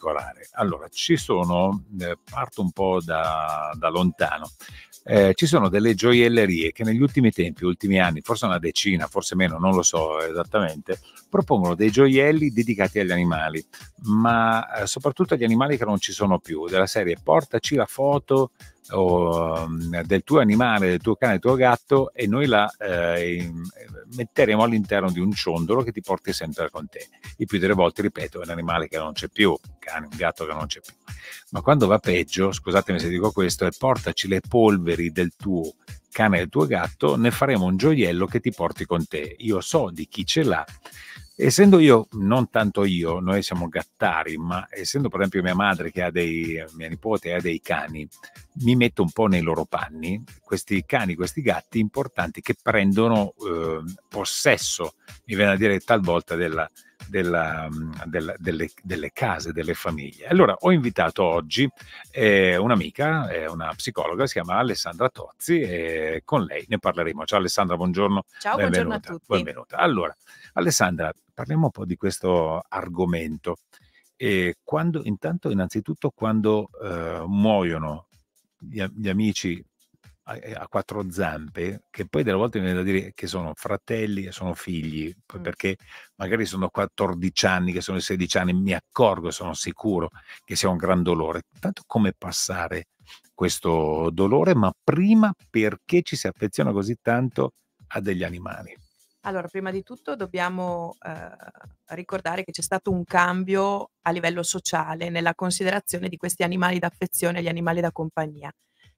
particolare. Allora, ci sono, eh, parto un po' da, da lontano, eh, ci sono delle gioiellerie che negli ultimi tempi, ultimi anni, forse una decina, forse meno, non lo so esattamente, propongono dei gioielli dedicati agli animali, ma eh, soprattutto agli animali che non ci sono più, della serie portaci la foto o, mm, del tuo animale, del tuo cane, del tuo gatto e noi la eh, metteremo all'interno di un ciondolo che ti porti sempre con te. Il più delle volte, ripeto, è un animale che non c'è più, un cane, un gatto che non c'è più. Ma quando va peggio, scusatemi se dico questo, è portaci le polveri del tuo cane e del tuo gatto, ne faremo un gioiello che ti porti con te. Io so di chi ce l'ha essendo io, non tanto io, noi siamo gattari, ma essendo per esempio mia madre che ha dei, mia nipote ha dei cani, mi metto un po' nei loro panni, questi cani, questi gatti importanti che prendono eh, possesso, mi viene a dire talvolta, della, della, della, delle, delle, case, delle famiglie. Allora ho invitato oggi eh, un'amica, eh, una psicologa, si chiama Alessandra Tozzi e con lei ne parleremo. Ciao Alessandra, buongiorno. Ciao, benvenuta. buongiorno a tutti. Benvenuta. Allora, Alessandra, parliamo un po' di questo argomento. E quando, intanto, innanzitutto, quando eh, muoiono gli, gli amici eh, a, quattro zampe che poi delle volte viene da dire che sono fratelli e sono figli, mm. perché magari sono 14 anni, che sono 16 anni, mi accorgo e sono sicuro che sia un gran dolore. Tanto come passare questo dolore, ma prima perché ci si affeziona così tanto a degli animali? Allora, prima di tutto dobbiamo eh, ricordare che c'è stato un cambio a livello sociale nella considerazione di questi animali d'affezione e gli animali da compagnia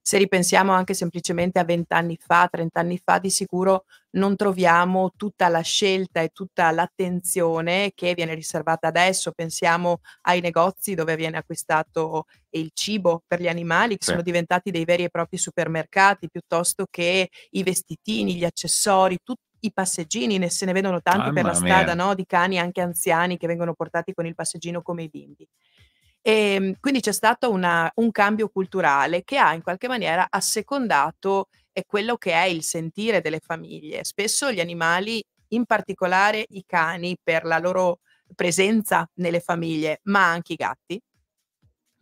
se ripensiamo anche semplicemente a vent'anni fa, trent'anni fa, di sicuro non troviamo tutta la scelta e tutta l'attenzione che viene riservata adesso. Pensiamo ai negozi dove viene acquistato il cibo per gli animali, che sì. sono diventati dei veri e propri supermercati, piuttosto che i vestitini, gli accessori, tutti. i passeggini, ne se ne vedono tanti Mamma per la strada, no? di cani anche anziani che vengono portati con il passeggino come i bimbi. E, ehm, quindi c'è stato una, un cambio culturale che ha in qualche maniera assecondato eh, quello che è il sentire delle famiglie. Spesso gli animali, in particolare i cani, per la loro presenza nelle famiglie, ma anche i gatti,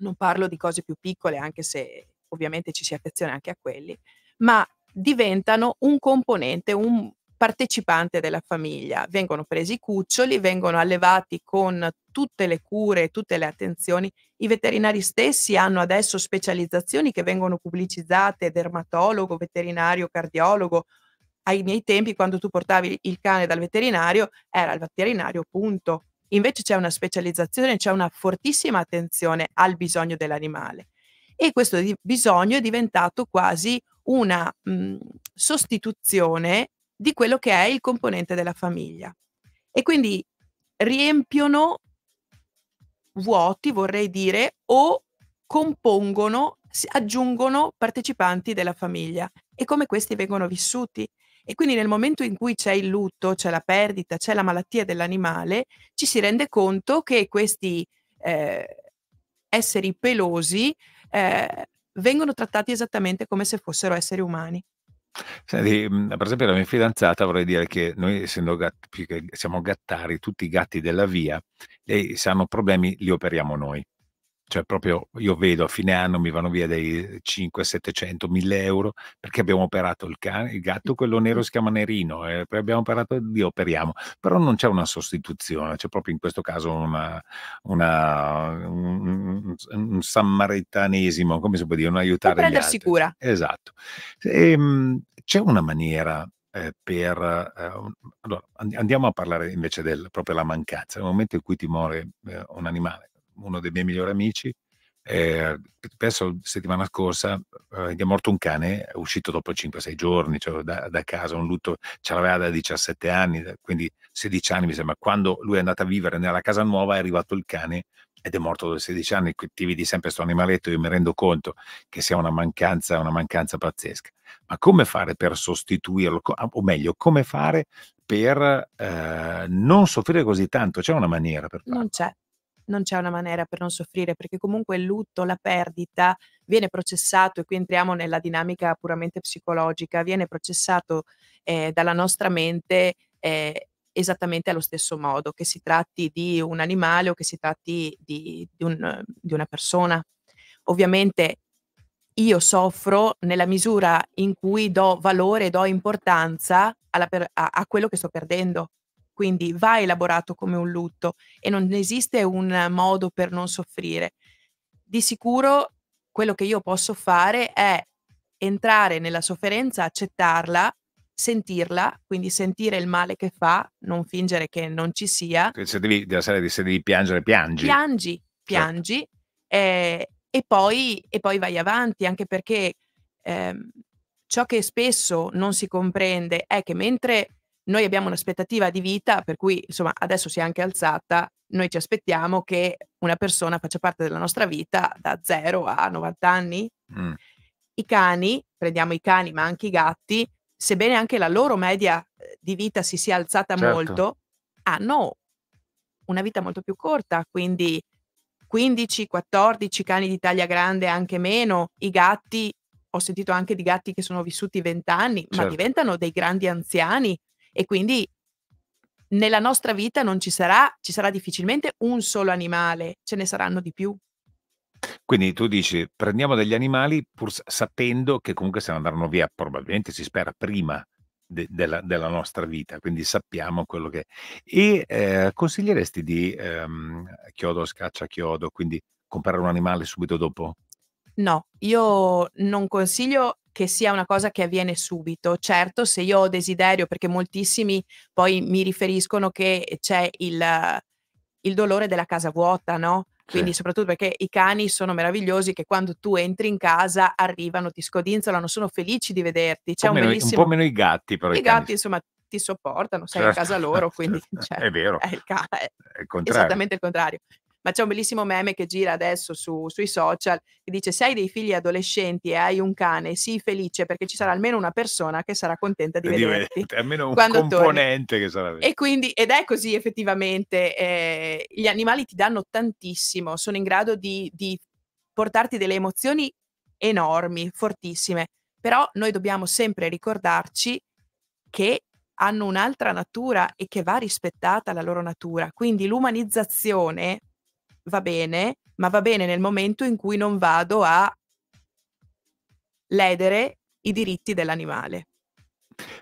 non parlo di cose più piccole, anche se ovviamente ci si affeziona anche a quelli, ma diventano un componente, un, partecipante della famiglia. Vengono presi i cuccioli, vengono allevati con tutte le cure, tutte le attenzioni. I veterinari stessi hanno adesso specializzazioni che vengono pubblicizzate, dermatologo, veterinario, cardiologo. Ai miei tempi, quando tu portavi il cane dal veterinario, era il veterinario, punto. Invece c'è una specializzazione, c'è una fortissima attenzione al bisogno dell'animale. E questo bisogno è diventato quasi una mh, mhmm, sostituzione di quello che è il componente della famiglia. E quindi riempiono vuoti, vorrei dire, o compongono, aggiungono partecipanti della famiglia e come questi vengono vissuti. E quindi nel momento in cui c'è il lutto, c'è la perdita, c'è la malattia dell'animale, ci si rende conto che questi eh, esseri pelosi eh, vengono trattati esattamente come se fossero esseri umani. Senti, mhmm, per esempio la mia fidanzata vorrei dire che noi essendo gat più che siamo gattari, tutti i gatti della via, e se hanno problemi li operiamo noi cioè proprio io vedo a fine anno mi vanno via dei 5, 700, 1000 euro perché abbiamo operato il, cane, il gatto, quello nero si chiama Nerino, e eh, poi abbiamo operato, li operiamo, però non c'è una sostituzione, c'è proprio in questo caso una, una, un, un, samaritanesimo, come si può dire, un aiutare. Per prendersi cura. Esatto. E, ehm, c'è una maniera eh, per eh, allora, andiamo a parlare invece del, proprio della mancanza nel momento in cui ti muore eh, un animale uno dei miei migliori amici, eh, penso settimana scorsa eh, è morto un cane, è uscito dopo 5-6 giorni cioè da, da, casa, un lutto, ce l'aveva da 17 anni, quindi 16 anni mi sembra. Quando lui è andato a vivere nella casa nuova è arrivato il cane ed è morto da 16 anni, ti vedi sempre questo animaletto, io mi rendo conto che sia una mancanza, una mancanza pazzesca. Ma come fare per sostituirlo, ah, o meglio, come fare per eh, non soffrire così tanto? C'è una maniera per farlo? Non c'è non c'è una maniera per non soffrire, perché comunque il lutto, la perdita viene processato, e qui entriamo nella dinamica puramente psicologica, viene processato eh, dalla nostra mente eh, esattamente allo stesso modo, che si tratti di un animale o che si tratti di, di, un, di una persona. Ovviamente io soffro nella misura in cui do valore, do importanza alla, a, a quello che sto perdendo quindi va elaborato come un lutto e non esiste un modo per non soffrire. Di sicuro quello che io posso fare è entrare nella sofferenza, accettarla, sentirla, quindi sentire il male che fa, non fingere che non ci sia. Se devi, serie, se devi piangere, piangi. Piangi, certo. piangi certo. eh, e, poi, e, poi, vai avanti, anche perché eh, ciò che spesso non si comprende è che mentre noi abbiamo un'aspettativa di vita per cui insomma adesso si è anche alzata, noi ci aspettiamo che una persona faccia parte della nostra vita da 0 a 90 anni. Mm. I cani, prendiamo i cani ma anche i gatti, sebbene anche la loro media eh, di vita si sia alzata certo. molto, hanno una vita molto più corta, quindi 15, 14 cani di taglia grande anche meno, i gatti ho sentito anche di gatti che sono vissuti 20 anni, certo. ma diventano dei grandi anziani e quindi nella nostra vita non ci sarà, ci sarà difficilmente un solo animale, ce ne saranno di più. Quindi tu dici prendiamo degli animali pur sapendo che comunque se ne andranno via, probabilmente si spera prima de della, della, nostra vita, quindi sappiamo quello che... E eh, consiglieresti di ehm, chiodo, scaccia chiodo, quindi comprare un animale subito dopo? No, io non consiglio che sia una cosa che avviene subito. Certo, se io ho desiderio, perché moltissimi poi mi riferiscono che c'è il, il dolore della casa vuota, no? Quindi sì. soprattutto perché i cani sono meravigliosi che quando tu entri in casa arrivano, ti scodinzolano, sono felici di vederti. C'è un, un, bellissimo... un po' meno i gatti però. I, i gatti insomma ti sopportano, sei certo. a casa loro, quindi... Cioè, è vero. È, il ca- è, è esattamente il contrario ma c'è un bellissimo meme che gira adesso su, sui social che dice se hai dei figli adolescenti e hai un cane, sii felice perché ci sarà almeno una persona che sarà contenta di, di vederti. Almeno un componente torni. che sarà E quindi, ed è così effettivamente, eh, gli animali ti danno tantissimo, sono in grado di, di portarti delle emozioni enormi, fortissime, però noi dobbiamo sempre ricordarci che hanno un'altra natura e che va rispettata la loro natura. Quindi l'umanizzazione va bene, ma va bene nel momento in cui non vado a ledere i diritti dell'animale.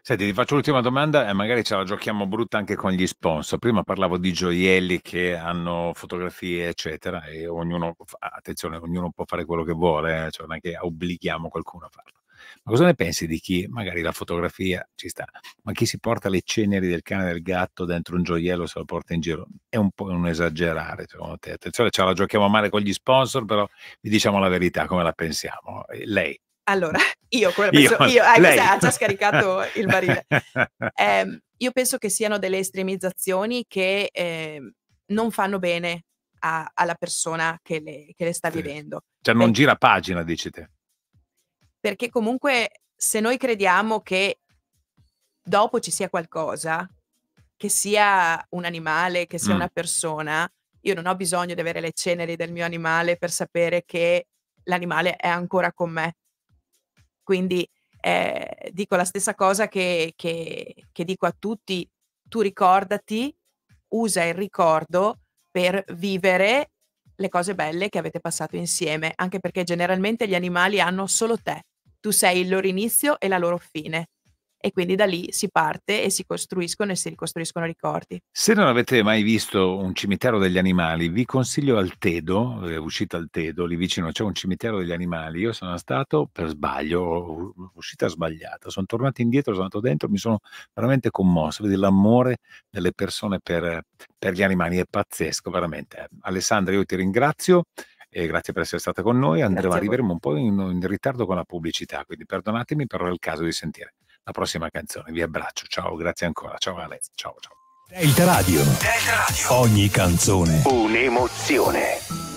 Senti, ti faccio l'ultima domanda e magari ce la giochiamo brutta anche con gli sponsor. Prima parlavo di gioielli che hanno fotografie, eccetera, e ognuno, attenzione, ognuno può fare quello che vuole, eh, cioè non è che obblighiamo qualcuno a farlo. Ma cosa ne pensi di chi, magari la fotografia ci sta, ma chi si porta le ceneri del cane e del gatto dentro un gioiello se lo porta in giro? È un po' un esagerare, secondo te. Attenzione, ce la giochiamo male con gli sponsor, però vi diciamo la verità, come la pensiamo. Eh, lei. Allora, io, quello penso, io, eh, io esatto, ha già scaricato il barile. Eh, io penso che siano delle estremizzazioni che eh, non fanno bene a, alla persona che le, che le sta sì. vivendo. Cioè non Beh, gira pagina, dici te perché comunque se noi crediamo che dopo ci sia qualcosa, che sia un animale, che sia mm. una persona, io non ho bisogno di avere le ceneri del mio animale per sapere che l'animale è ancora con me. Quindi eh, dico la stessa cosa che, che, che dico a tutti, tu ricordati, usa il ricordo per vivere le cose belle che avete passato insieme, anche perché generalmente gli animali hanno solo te. Tu sei il loro inizio e la loro fine e quindi da lì si parte e si costruiscono e si ricostruiscono i ricordi. Se non avete mai visto un cimitero degli animali, vi consiglio Altedo, è uscita Altedo, lì vicino c'è un cimitero degli animali, io sono stato per sbaglio, uscita sbagliata, sono tornato indietro, sono andato dentro, mi sono veramente commosso, vedi l'amore delle persone per, per gli animali, è pazzesco veramente. Alessandra, io ti ringrazio. E grazie per essere stata con noi. Andremo, arriveremo un po' in, in ritardo con la pubblicità, quindi perdonatemi, però è il caso di sentire la prossima canzone. Vi abbraccio, ciao, grazie ancora. Ciao Ale, ciao ciao. Delta Radio. Delta Radio. Ogni canzone. Un'emozione.